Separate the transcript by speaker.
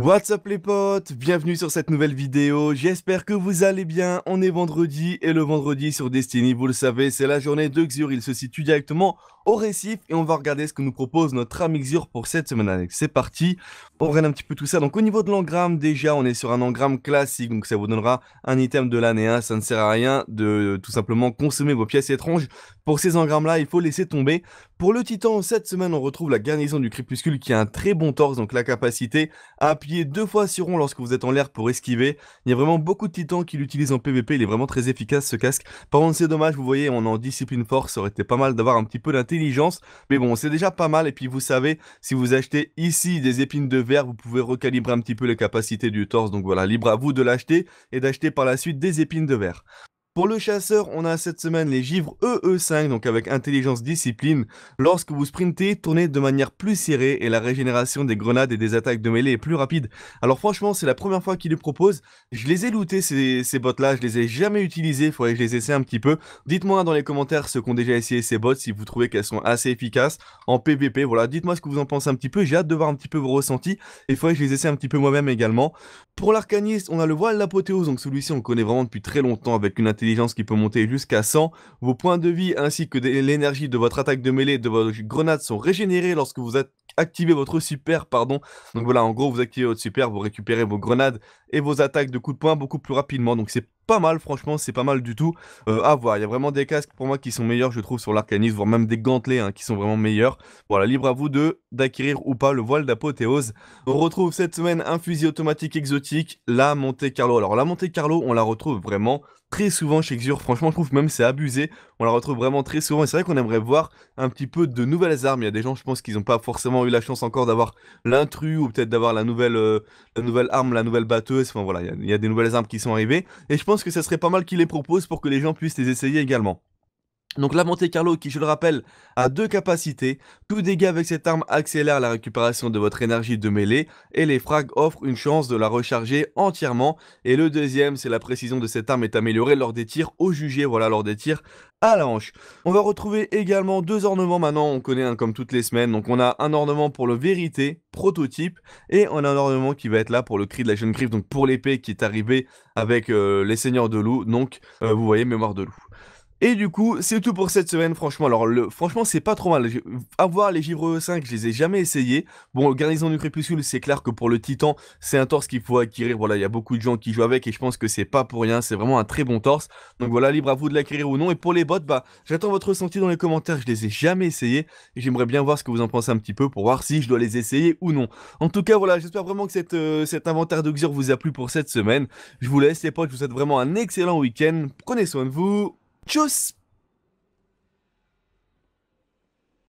Speaker 1: What's up les potes Bienvenue sur cette nouvelle vidéo, j'espère que vous allez bien, on est vendredi et le vendredi sur Destiny, vous le savez, c'est la journée de Xur, il se situe directement au récif et on va regarder ce que nous propose notre ami Xur pour cette semaine avec. C'est parti, on regarde un petit peu tout ça, donc au niveau de l'engramme déjà on est sur un engramme classique, donc ça vous donnera un item de l'année, 1, ça ne sert à rien de tout simplement consommer vos pièces étranges, pour ces engrammes là il faut laisser tomber, pour le Titan, cette semaine, on retrouve la garnison du Crépuscule qui a un très bon torse, donc la capacité à appuyer deux fois sur rond lorsque vous êtes en l'air pour esquiver. Il y a vraiment beaucoup de Titans qui l'utilisent en PvP, il est vraiment très efficace ce casque. Par contre, c'est dommage, vous voyez, on est en discipline force, ça aurait été pas mal d'avoir un petit peu d'intelligence, mais bon, c'est déjà pas mal. Et puis, vous savez, si vous achetez ici des épines de verre, vous pouvez recalibrer un petit peu les capacités du torse, donc voilà, libre à vous de l'acheter et d'acheter par la suite des épines de verre. Pour le chasseur, on a cette semaine les givres EE5, donc avec intelligence discipline. Lorsque vous sprintez, tournez de manière plus serrée et la régénération des grenades et des attaques de mêlée est plus rapide. Alors franchement, c'est la première fois qu'il les propose. Je les ai lootés ces, bottes bots-là, je les ai jamais utilisés, faudrait que je les essaie un petit peu. Dites-moi dans les commentaires ceux qui ont déjà essayé ces bottes, si vous trouvez qu'elles sont assez efficaces en PvP. Voilà, dites-moi ce que vous en pensez un petit peu, j'ai hâte de voir un petit peu vos ressentis. Et faudrait que je les essaie un petit peu moi-même également. Pour l'arcaniste, on a le voile l'apothéose, donc celui-ci on connaît vraiment depuis très longtemps avec une intelligence qui peut monter jusqu'à 100. Vos points de vie ainsi que l'énergie de votre attaque de mêlée de vos grenades sont régénérés lorsque vous activez votre super, pardon. Donc voilà, en gros, vous activez votre super, vous récupérez vos grenades et vos attaques de coups de poing beaucoup plus rapidement. Donc c'est pas mal, franchement, c'est pas mal du tout. Euh, à voir, il y a vraiment des casques pour moi qui sont meilleurs, je trouve, sur l'Arcanis, voire même des gantelets hein, qui sont vraiment meilleurs. Voilà, libre à vous de d'acquérir ou pas le voile d'apothéose. On retrouve cette semaine un fusil automatique exotique, la Monte Carlo. Alors, la Monte Carlo, on la retrouve vraiment très souvent chez Xur. Franchement, je trouve même c'est abusé. On la retrouve vraiment très souvent. Et c'est vrai qu'on aimerait voir un petit peu de nouvelles armes. Il y a des gens, je pense, qui n'ont pas forcément eu la chance encore d'avoir l'intrus ou peut-être d'avoir la nouvelle, euh, la nouvelle arme, la nouvelle batteuse. voilà, il y, a des nouvelles armes qui sont arrivées. Et je pense que ce serait pas mal qu'ils les proposent pour que les gens puissent les essayer également. Donc la Monte Carlo qui, je le rappelle, a deux capacités. Tout dégât avec cette arme accélère la récupération de votre énergie de mêlée et les frags offrent une chance de la recharger entièrement. Et le deuxième, c'est la précision de cette arme est améliorée lors des tirs au jugé, voilà, lors des tirs à la hanche. On va retrouver également deux ornements maintenant, on connaît un comme toutes les semaines. Donc on a un ornement pour le vérité, prototype, et on a un ornement qui va être là pour le cri de la jeune griffe, donc pour l'épée qui est arrivée avec euh, les seigneurs de loup, donc euh, vous voyez mémoire de loup. Et du coup, c'est tout pour cette semaine, franchement. Alors, le, franchement, c'est pas trop mal. avoir les Givre 5, je les ai jamais essayés. Bon, Garnison du Crépuscule, c'est clair que pour le Titan, c'est un torse qu'il faut acquérir. Voilà, il y a beaucoup de gens qui jouent avec et je pense que c'est pas pour rien. C'est vraiment un très bon torse. Donc voilà, libre à vous de l'acquérir ou non. Et pour les bottes, bah, j'attends votre ressenti dans les commentaires. Je les ai jamais essayés et j'aimerais bien voir ce que vous en pensez un petit peu pour voir si je dois les essayer ou non. En tout cas, voilà, j'espère vraiment que cette, euh, cet inventaire de vous a plu pour cette semaine. Je vous laisse, les potes. Je vous souhaite vraiment un excellent week-end. Prenez soin de vous. just